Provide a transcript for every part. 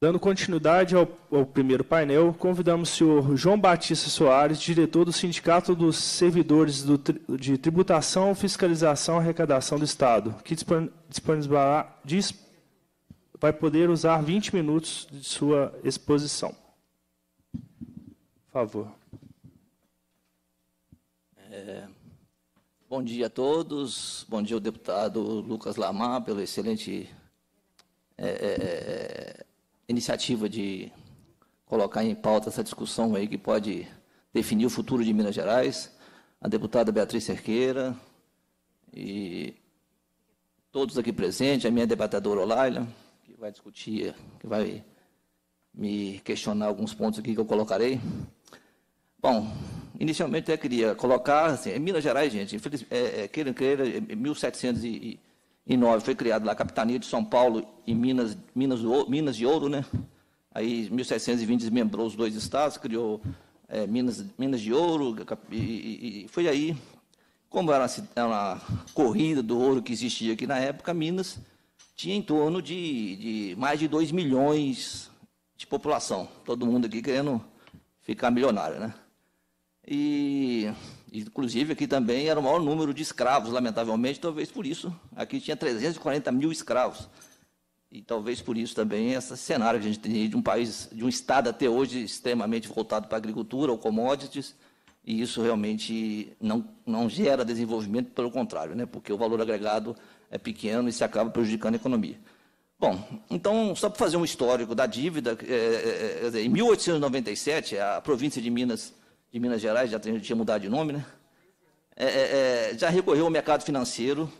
Dando continuidade ao, ao, primeiro painel, convidamos o senhor João Batista Soares, diretor do Sindicato dos Servidores do, de Tributação, Fiscalização e Arrecadação do Estado, que disponibilizará, disp, vai poder usar 20 minutos de sua exposição. Por favor. É, bom dia a todos. Bom dia ao deputado Lucas Lamar pelo excelente é, é, é iniciativa de colocar em pauta essa discussão aí que pode definir o futuro de Minas Gerais, a deputada Beatriz Cerqueira e todos aqui presentes, a minha debatadora Olaila, que vai discutir, que vai me questionar alguns pontos aqui que eu colocarei. Bom, inicialmente eu queria colocar, assim, em é Minas Gerais, gente, infeliz, é, é, queira, queira, é, 1700 é e, em 9 foi criado lá a capitania de São Paulo e Minas, Minas, Minas de Ouro, né? Aí, em 1720, desmembrou os dois estados, criou é, Minas, Minas de Ouro, e, e, foi aí, como era uma, corrida do ouro que existia aqui na época, Minas tinha em torno de, de mais de 2 milhões de população. Todo mundo aqui querendo ficar milionário, né? E Inclusive, aqui também era o maior número de escravos, lamentavelmente, talvez por isso. Aqui tinha 340 mil escravos. E talvez por isso também esse cenário que a gente tem de um país, de um Estado até hoje extremamente voltado para a agricultura ou commodities, e isso realmente não, não gera desenvolvimento, pelo contrário, né? porque o valor agregado é pequeno e se acaba prejudicando a economia. Bom, então, só para fazer um histórico da dívida, é, é, é, em 1897, a província de Minas de Minas Gerais, já tinha mudado de nome, né? É, é, é já recorreu ao mercado financeiro,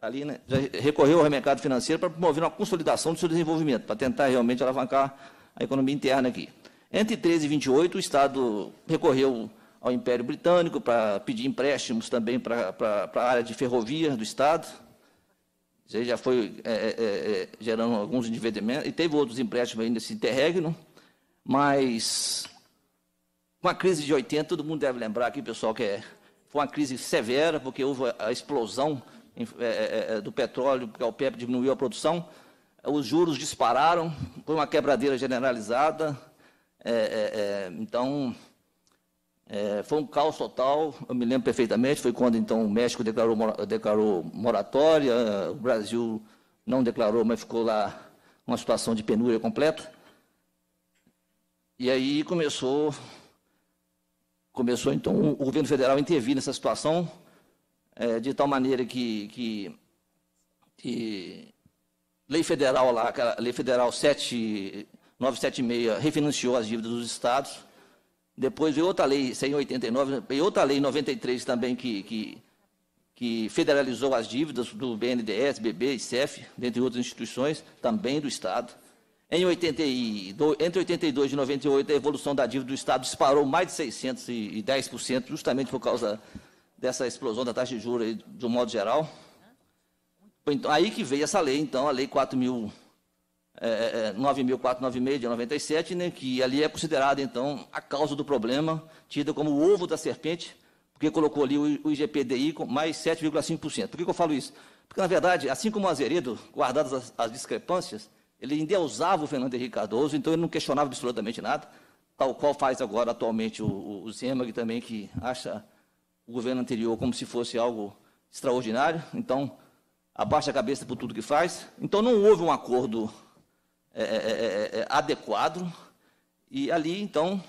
tá ali, né? Já recorreu ao mercado financeiro para promover uma consolidação do seu desenvolvimento, para tentar realmente alavancar a economia interna aqui. Entre 13 e 28, o Estado recorreu ao Império Britânico para pedir empréstimos também para, para, para a área de ferrovia do Estado. Isso já foi é, é, é, gerando alguns endividamentos, e teve outros empréstimos ainda nesse interregno, né? mas com a crise de 80, todo mundo deve lembrar aqui, pessoal, que é, foi uma crise severa, porque houve a explosão é, é, do petróleo, porque a OPEP diminuiu a produção, os juros dispararam, foi uma quebradeira generalizada. É, é, é, então, foi um caos total, eu me lembro perfeitamente, foi quando então o México declarou, declarou moratória, o Brasil não declarou, mas ficou lá uma situação de penúria completa. E aí começou começou então o governo federal intervir nessa situação é, de tal maneira que, que, que lei federal lá, lei federal 7976 refinanciou as dívidas dos estados. Depois veio outra lei 189, veio outra lei 93 também que, que, que federalizou as dívidas do BNDES, BB e CEF, dentre outras instituições, também do Estado. Em 82, entre 82 e 98, a evolução da dívida do Estado disparou mais de 610%, justamente por causa dessa explosão da taxa de juros, de um modo geral. Então, aí que veio essa lei, então, a Lei 4.000 é, 9.496 é, é, de 97, né, que ali é considerada, então, a causa do problema, tida como o ovo da serpente, porque colocou ali o IGPDI com mais 7,5%. Por que, que, eu falo isso? Porque, na verdade, assim como o Azeredo, guardadas as, as discrepâncias, ele endeusava o Fernando Henrique Cardoso, então ele não questionava absolutamente nada, tal qual faz agora atualmente o, o Zema, que também que acha o governo anterior como se fosse algo extraordinário. Então, abaixa a cabeça por tudo que faz. Então, não houve um acordo é, é, é, é, é adequado. E ali, então,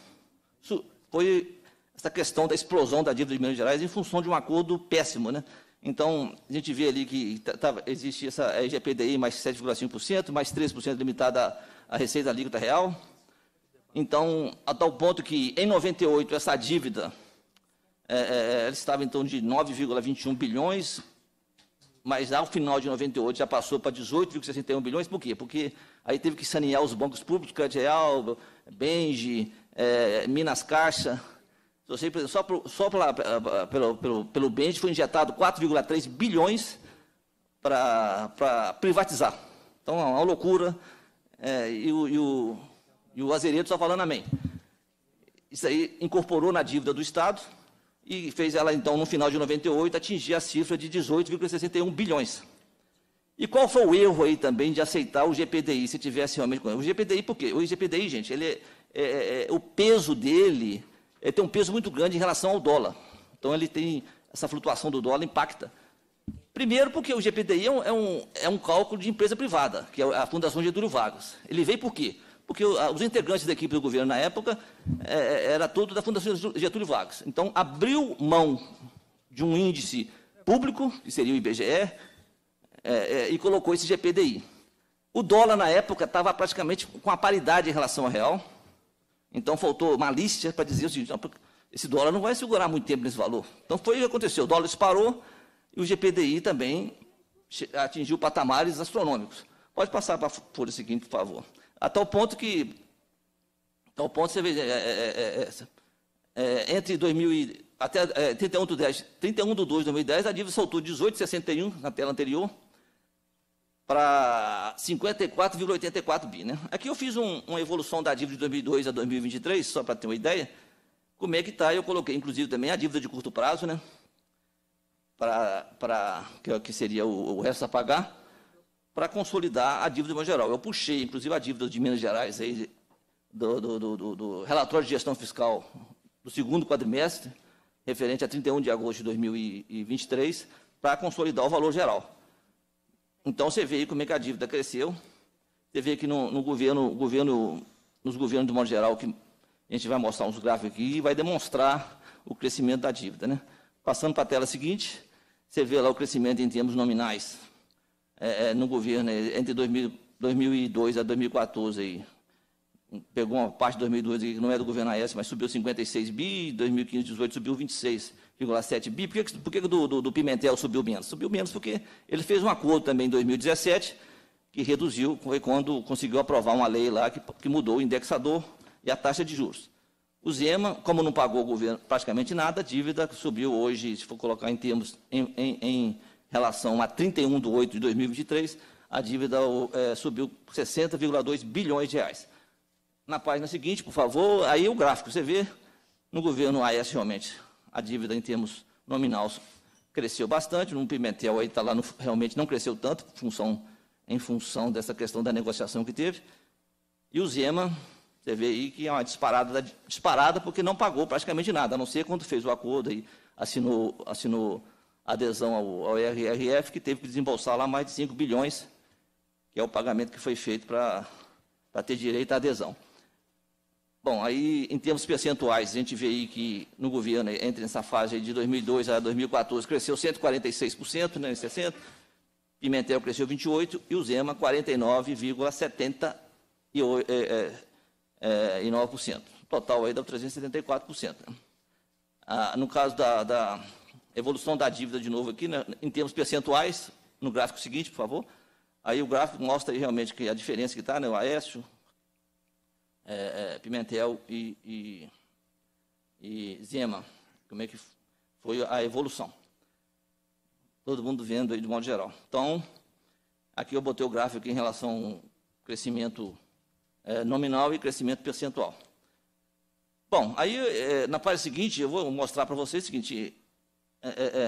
foi essa questão da explosão da dívida de Minas Gerais em função de um acordo péssimo, né? Então, a gente vê ali que tá, tá, existe essa IGPDI é mais 7,5%, mais 13% limitada à receita líquida real. Então, a tal ponto que, em 98, essa dívida é, é, é, ela estava em torno de 9,21 bilhões, mas ao final de 98 já passou para 18,61 bilhões. Por quê? Porque aí teve que sanear os bancos públicos, Crédito Real, Benji, é, Minas Caixa, só, só pela, eh, eh, pelo, pelo, pelo foi injetado 4,3 bilhões para privatizar. Então, é uma loucura. É, e, o, e, o, e o Azeredo só falando amém. Isso aí incorporou na dívida do Estado e fez ela, então, no final de 98, atingir a cifra de 18,61 bilhões. E qual foi o erro aí também de aceitar o GPDI, se tivesse realmente... O GPDI, por quê? O GPDI, gente, ele, é, é, é, é o peso dele ele tem um peso muito grande em relação ao dólar. Então, ele tem essa flutuação do dólar impacta. Primeiro, porque o GPDI é um, é um, é um cálculo de empresa privada, que é a Fundação Getúlio Vargas. Ele veio por quê? Porque os integrantes da equipe do governo na época é, é era todo da Fundação Getúlio Vargas. Então, abriu mão de um índice público, que seria o IBGE, é, é, e colocou esse GPDI. O dólar, na época, estava praticamente com a paridade em relação ao real, então faltou malícia para dizer o seguinte: esse dólar não vai segurar muito tempo nesse valor. Então foi o que aconteceu: o dólar disparou e o GPDI também atingiu patamares astronômicos. Pode passar para a folha seguinte, por favor. A tal ponto que. tal ponto que você vê. É, é, é, entre 2000 e, até 31 de dezembro 31 de de 2010, a dívida soltou 18,61 na tela anterior, para 54,84 bi. Né? Aqui eu fiz um, uma evolução da dívida de 2002 a 2023, só para ter uma ideia, como é que está. Eu coloquei, inclusive, também a dívida de curto prazo, né? para que, é que seria o, o, resto a pagar, para consolidar a dívida em geral. Eu puxei, inclusive, a dívida de Minas Gerais aí, do, do, do, do relatório de gestão fiscal do segundo quadrimestre, referente a 31 de agosto de 2023, para consolidar o valor geral. Então você vê como é que a dívida cresceu, você vê que no, no governo, governo, nos governos do modo geral, que a gente vai mostrar uns gráficos aqui e vai demonstrar o crescimento da dívida. Né? Passando para a tela seguinte, você vê lá o crescimento em termos nominais é, é no governo é, entre 2000, 2002 a 2014, aí, pegou uma parte de 2012 que não é do governo AES, mas subiu 56 bi, 2015, 2018 subiu 26,7 bi. Por que, por que do, do, do, Pimentel subiu menos? Subiu menos porque ele fez um acordo também em 2017 que reduziu, foi quando conseguiu aprovar uma lei lá que, que mudou o indexador e a taxa de juros. O Zema, como não pagou o governo praticamente nada, a dívida subiu hoje, se for colocar em termos, em, em, em relação a 31 de 8 de 2023, a dívida é, subiu 60,2 bilhões de reais. Na página seguinte, por favor, aí o gráfico, você vê, no governo AES, realmente a dívida em termos nominal cresceu bastante, no Pimentel aí está lá, no, realmente não cresceu tanto, função, em função dessa questão da negociação que teve. E o Zema, você vê aí que é uma disparada, disparada porque não pagou praticamente nada, a não ser quando fez o acordo e assinou, assinou adesão ao, ao RRF, que teve que desembolsar lá mais de 5 bilhões, que é o pagamento que foi feito para ter direito à adesão. Bom, aí em termos percentuais, a gente vê aí que no governo, entre nessa fase de 2002 a 2014, cresceu 146%, né, em 60%, Pimentel cresceu 28% e o Zema 49,79%. É, é, é, Total aí dá 374%. Né. Ah, no caso da, da, evolução da dívida, de novo aqui, né, em termos percentuais, no gráfico seguinte, por favor, aí o gráfico mostra aí, realmente que a diferença que está, né, o Aécio, é, é, Pimentel e, e, e Zema, como é que foi a evolução. Todo mundo vendo aí de modo geral. Então, aqui eu botei o gráfico em relação ao crescimento é, nominal e crescimento percentual. Bom, aí é, na parte seguinte eu vou mostrar para vocês o seguinte, é, é,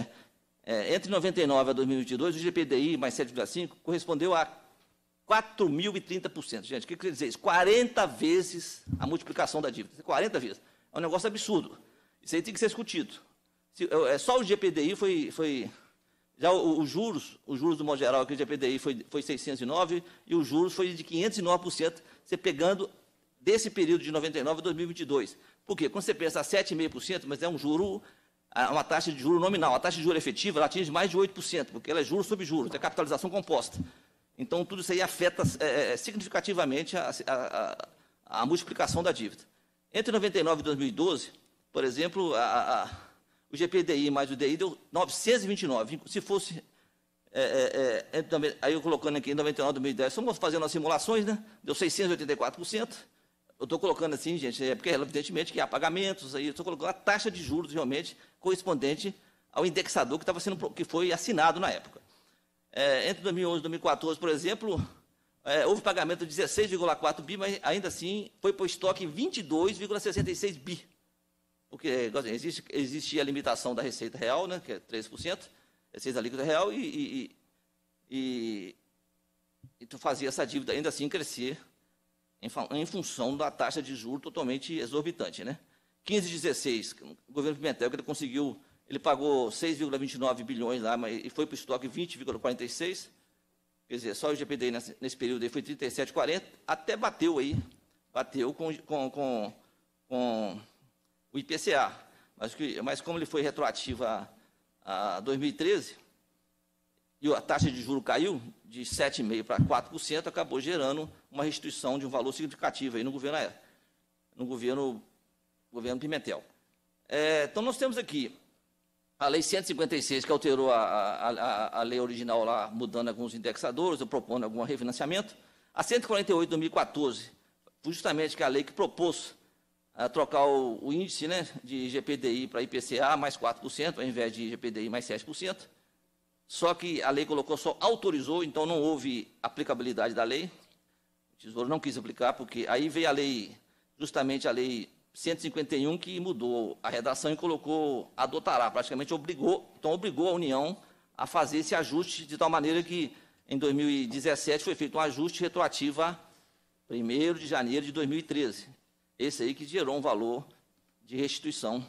é, é entre 99 a 2022, o GPDI mais 7,5 correspondeu a 4.030%. Gente, o que quer dizer isso? 40 vezes a multiplicação da dívida. 40 é vezes. É um negócio absurdo. Isso aí tem que ser discutido. Se, é, só o GPDI foi. foi já os juros, os juros do modo geral aqui, o GPDI foi, foi 609 e os juros foi de 509%, você pegando desse período de 99 a 2022. Por quê? Quando você pensa 7,5%, mas é um juro, uma taxa de juro nominal. A taxa de juro efetiva ela atinge mais de 8%, porque ela é juro sobre juros, é capitalização composta. Então, tudo isso aí afeta é, é, é significativamente a, a, a, multiplicação da dívida. Entre 99 e 2012, por exemplo, a, o GPDI mais o DI deu 929. Se fosse. É, é, é aí eu colocando aqui em 99 2010, estamos fazendo as simulações, né? Deu 684%. Eu estou colocando assim, gente, é porque, evidentemente, que há pagamentos, aí eu estou colocando a taxa de juros realmente correspondente ao indexador que, sendo, que foi assinado na época é, entre 2011 e 2014, por exemplo, é, houve pagamento de 16,4 bi, mas ainda assim foi para o estoque 22,66 bi. porque existe, existia a limitação da receita real, né, que é 3%, receita líquida real, e, e, e, e tu fazia essa dívida ainda assim crescer em, em função da taxa de juros totalmente exorbitante. Né? 15,16, o governo Pimentel que ele conseguiu ele pagou 6,29 bilhões lá, mas foi para o estoque 20,46. Quer dizer, só o GPDI nesse, nesse período aí foi 37,40. Até bateu aí, bateu com, com, com, com o IPCA. Mas, que, mas como ele foi retroativo a, a 2013, e a taxa de juro caiu de 7,5% para 4%, acabou gerando uma restituição de um valor significativo aí no governo, no governo, governo Pimentel. É, então, nós temos aqui a lei 156, que alterou a, a, a lei original lá, mudando alguns indexadores, ou propondo algum refinanciamento. A 148 de 2014, justamente que é a lei que propôs a ah, trocar o, o, índice né, de GPDI para IPCA mais 4%, ao invés de GPDI mais 7%. Só que a lei colocou só autorizou, então não houve aplicabilidade da lei. O Tesouro não quis aplicar, porque aí veio a lei, justamente a lei 151 que mudou a redação e colocou adotará, praticamente obrigou, então obrigou a União a fazer esse ajuste de tal maneira que em 2017 foi feito um ajuste retroativo a 1 de janeiro de 2013. Esse aí que gerou um valor de restituição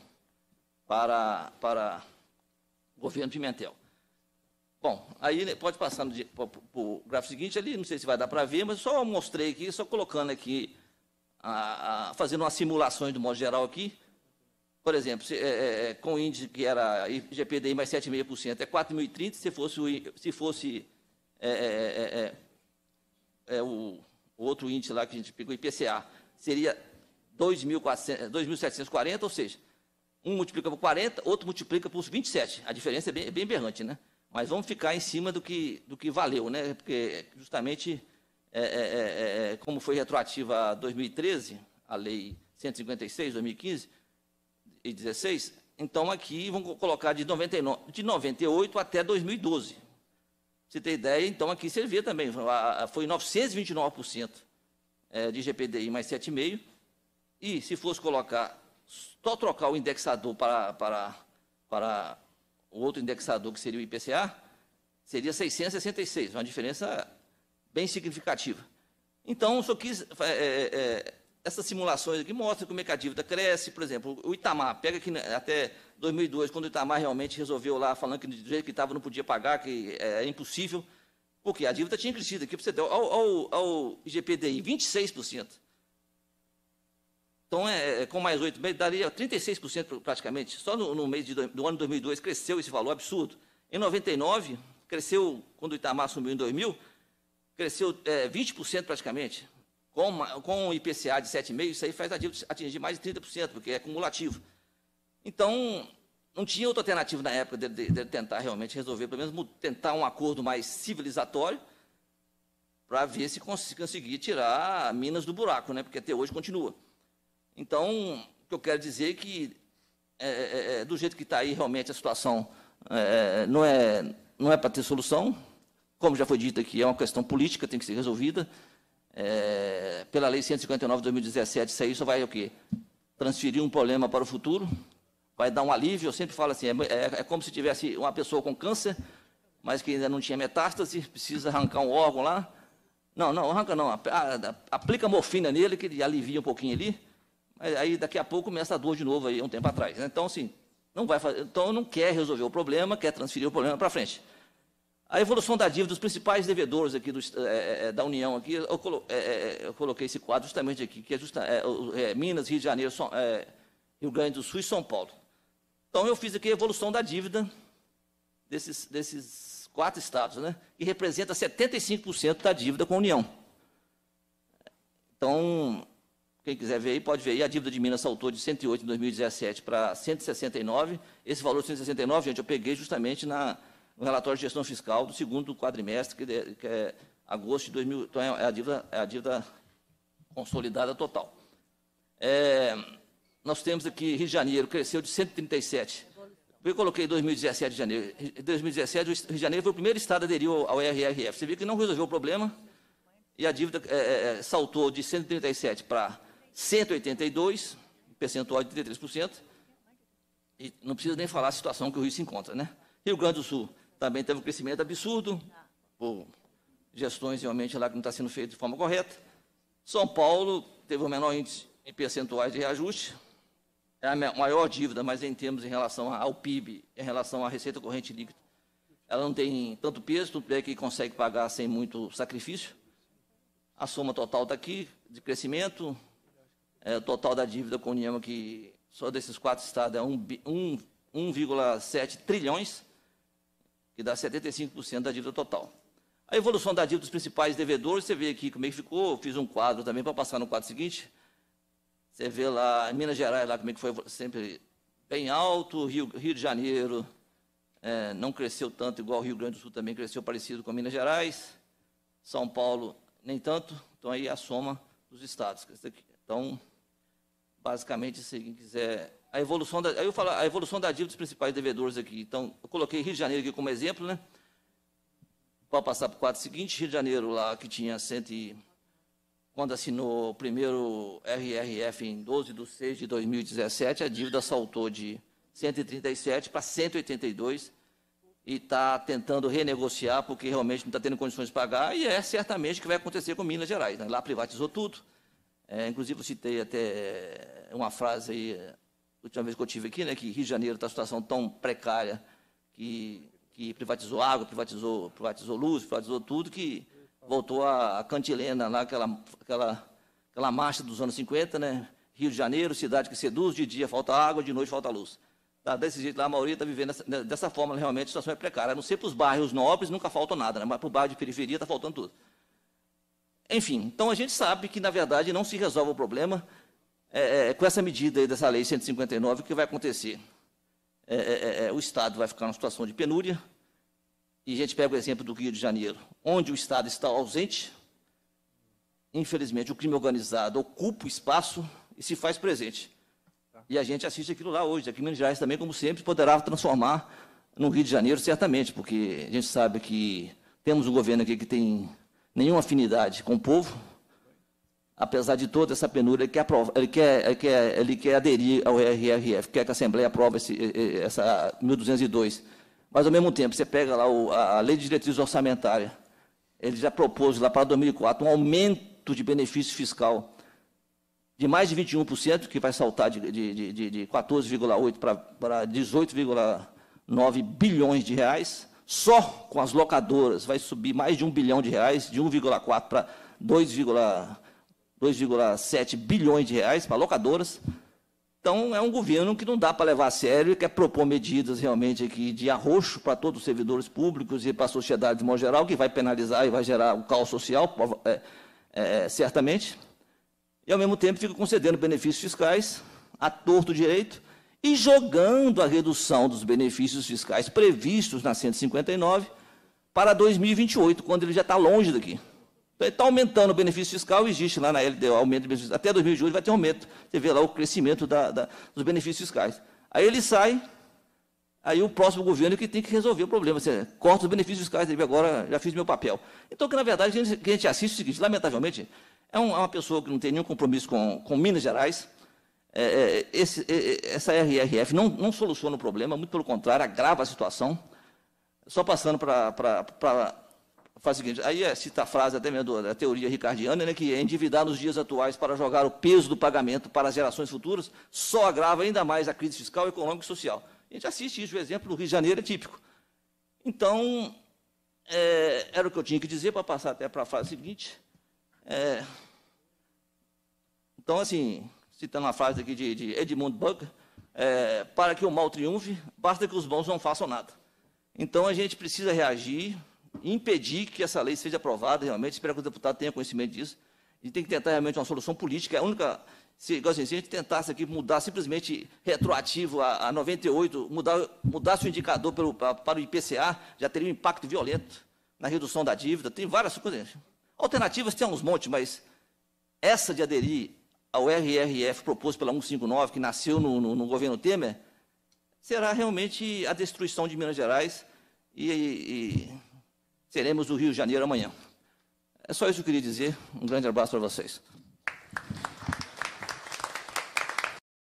para para o governo Pimentel. Bom, aí né, pode passar para o gráfico seguinte ali, não sei se vai dar para ver, mas só mostrei aqui, só colocando aqui a, a, fazendo umas simulações do modo geral aqui, por exemplo, se, é, é, é com o índice que era IGPDI mais 7,5%, é 4.030, se fosse, o, se fosse é, é, é o, outro índice lá que a gente pegou, IPCA, seria 2.740, ou seja, um multiplica por 40, outro multiplica por 27. A diferença é bem, bem berrante, né? Mas vamos ficar em cima do que, do que valeu, né? Porque justamente é é, é, é, como foi retroativa a 2013, a lei 156, 2015 e 16, então aqui vamos colocar de, 99, de 98 até 2012. Você tem ideia, então aqui você vê também, foi 929% é, de GPDI mais 7,5%. E se fosse colocar, só trocar o indexador para, para, para o outro indexador, que seria o IPCA, seria 666, uma diferença bem significativa. Então, só quis. É, é, é, essas simulações aqui mostram é que o dívida cresce, por exemplo, o Itamar, pega que até 2002, quando o Itamar realmente resolveu lá, falando que do jeito que estava não podia pagar, que é, é impossível, porque a dívida tinha crescido aqui, para você ter, o ao, ao IGPDI, 26%. Então, é, é, com mais 8 meses, daria 36% praticamente. Só no, no mês de, do ano 2002 cresceu esse valor absurdo. Em 99, cresceu, quando o Itamar assumiu em 2000, cresceu é, 20% praticamente. Com, com um IPCA de 7,5%, isso aí faz a dívida atingir mais de 30%, porque é cumulativo. Então, não tinha outra alternativa na época de, de, de tentar realmente resolver, pelo menos tentar um acordo mais civilizatório, para ver se cons conseguir tirar Minas do buraco, né? porque até hoje continua. Então, o que eu quero dizer é que, é, é, é do jeito que está aí, realmente a situação é, é não é, não é para ter solução, como já foi dito aqui, é uma questão política, tem que ser resolvida. É, pela Lei 159 de 2017, isso aí só vai o quê? Transferir um problema para o futuro, vai dar um alívio. Eu sempre falo assim: é, é, é como se tivesse uma pessoa com câncer, mas que ainda não tinha metástase, precisa arrancar um órgão lá. Não, não, arranca não. Ah, aplica morfina nele, que ele alivia um pouquinho ali. Mas aí daqui a pouco começa a dor de novo aí, um tempo atrás. Né? Então, assim, não vai fazer, Então não quer resolver o problema, quer transferir o problema para frente. A evolução da dívida dos principais devedores aqui do, é, da União, aqui, eu, colo, é, eu, coloquei esse quadro justamente aqui, que é, justa, Minas, Rio de Janeiro, São, Rio Grande do Sul e São Paulo. Então, eu fiz aqui a evolução da dívida desses, desses quatro estados, né, que representa 75% da dívida com a União. Então, quem quiser ver aí, pode ver aí. A dívida de Minas saltou de 108 em 2017 para 169. Esse valor de 169, gente, eu peguei justamente na, no relatório de gestão fiscal do segundo quadrimestre, que, é, é agosto de 2000. Então, é, é a dívida, é a dívida consolidada total. É, nós temos aqui Rio de Janeiro, cresceu de 137. Eu coloquei 2017 de janeiro. Em 2017, o Rio de Janeiro foi o primeiro estado a aderir ao RRF. Você viu que não resolveu o problema e a dívida é, é, é saltou de 137 para 182, percentual de 33%. E não precisa nem falar a situação que o Rio se encontra, né? Rio Grande do Sul, também teve um crescimento absurdo, por gestões realmente lá que não está sendo feito de forma correta. São Paulo teve o menor índice em percentuais de reajuste, é a maior dívida, mas em termos em relação ao PIB, em relação à receita corrente líquida, ela não tem tanto peso, tudo é que consegue pagar sem muito sacrifício. A soma total está aqui, de crescimento, é, o total da dívida com o União, que só desses quatro estados é 1,7 trilhões, que dá 75% da dívida total. A evolução da dívida dos principais devedores, você vê aqui como é que ficou, fiz um quadro também para passar no quadro seguinte. Você vê lá em Minas Gerais, lá como é que foi sempre bem alto, Rio, Rio de Janeiro é, não cresceu tanto, igual o Rio Grande do Sul também cresceu parecido com Minas Gerais, São Paulo nem tanto, então aí é a soma dos estados. Então, basicamente, se quem quiser a evolução da, eu falo, a evolução da dívida dos principais devedores aqui. Então, eu coloquei Rio de Janeiro aqui como exemplo, né? Pode passar para o quadro seguinte, Rio de Janeiro lá que tinha 100 quando assinou o primeiro RRF em 12 de 6 de 2017, a dívida saltou de 137 para 182 e está tentando renegociar porque realmente não está tendo condições de pagar e é certamente o que vai acontecer com Minas Gerais. Né? Lá privatizou tudo. É, inclusive, eu citei até uma frase aí, última vez que eu estive aqui, né, que Rio de Janeiro está em situação tão precária que, que privatizou água, privatizou, privatizou luz, privatizou tudo, que voltou a, a cantilena lá, aquela, aquela, aquela marcha dos anos 50, né? Rio de Janeiro, cidade que seduz, de dia falta água, de noite falta luz. Tá, desse jeito lá, a maioria está vivendo né, dessa forma, realmente a situação é precária. A não ser para os bairros nobres, nunca falta nada, né? mas para o bairro de periferia está faltando tudo. Enfim, então a gente sabe que, na verdade, não se resolve o problema é, é, é, com essa medida dessa lei 159, o que vai acontecer? É, é, é, o Estado vai ficar numa situação de penúria, e a gente pega o exemplo do Rio de Janeiro, onde o Estado está ausente, infelizmente o crime organizado ocupa o espaço e se faz presente. E a gente assiste aquilo lá hoje, aqui em Minas Gerais também, como sempre, poderá transformar no Rio de Janeiro, certamente, porque a gente sabe que temos um governo aqui que tem nenhuma afinidade com o povo, apesar de toda essa penúria ele quer, ele quer, ele quer, ele quer aderir ao RRF, quer que a Assembleia aprove esse, essa 1202. Mas, ao mesmo tempo, você pega lá o, a Lei de diretrizes orçamentárias ele já propôs lá para 2004 um aumento de benefício fiscal de mais de 21%, que vai saltar de, de, de, de 14,8 para 18,9 bilhões de reais. Só com as locadoras vai subir mais de 1 bilhão de reais, de 1,4 para 2, 2,7 bilhões de reais para locadoras. Então, é um governo que não dá para levar a sério e quer propor medidas realmente aqui de arroxo para todos os servidores públicos e para a sociedade de modo geral, que vai penalizar e vai gerar um caos social, é, é, é, certamente. E, ao mesmo tempo, fica concedendo benefícios fiscais a torto direito e jogando a redução dos benefícios fiscais previstos na 159 para 2028, quando ele já está longe daqui. Então, está aumentando o benefício fiscal, existe lá na LDO aumento de benefício Até 2018 vai ter aumento. Você vê lá o crescimento da, da, dos benefícios fiscais. Aí ele sai, aí o próximo governo é que tem que resolver o problema. Você corta os benefícios fiscais, agora já fiz meu papel. Então, que na verdade, o que a gente assiste é o seguinte, lamentavelmente, é, é, uma pessoa que não tem nenhum compromisso com, com Minas Gerais, é, é esse, essa RRF não, não soluciona o problema, muito pelo contrário, agrava a situação. Só passando para faz o seguinte, aí é, cita a frase até mesmo da teoria ricardiana, né, que é endividar nos dias atuais para jogar o peso do pagamento para as gerações futuras só agrava ainda mais a crise fiscal, econômica e social. A gente assiste isso, o exemplo do Rio de Janeiro é típico. Então, é, era o que eu tinha que dizer para passar até para a frase seguinte. É, então, assim, citando a frase aqui de, de Edmund Burke, é, para que o mal triunfe, basta que os bons não façam nada. Então, a gente precisa reagir impedir que essa lei seja aprovada realmente, espero que o deputado tenha conhecimento disso, e tem que tentar realmente uma solução política, é a única... Se, assim, se a gente tentasse aqui mudar simplesmente retroativo a, a 98, mudar, mudasse o indicador pelo, para, para o IPCA, já teria um impacto violento na redução da dívida, tem várias coisas. Alternativas tem uns montes, mas essa de aderir ao RRF proposto pela 159, que nasceu no, no, no governo Temer, será realmente a destruição de Minas Gerais e, e teremos o Rio de Janeiro amanhã. É só isso que eu queria dizer. Um grande abraço para vocês.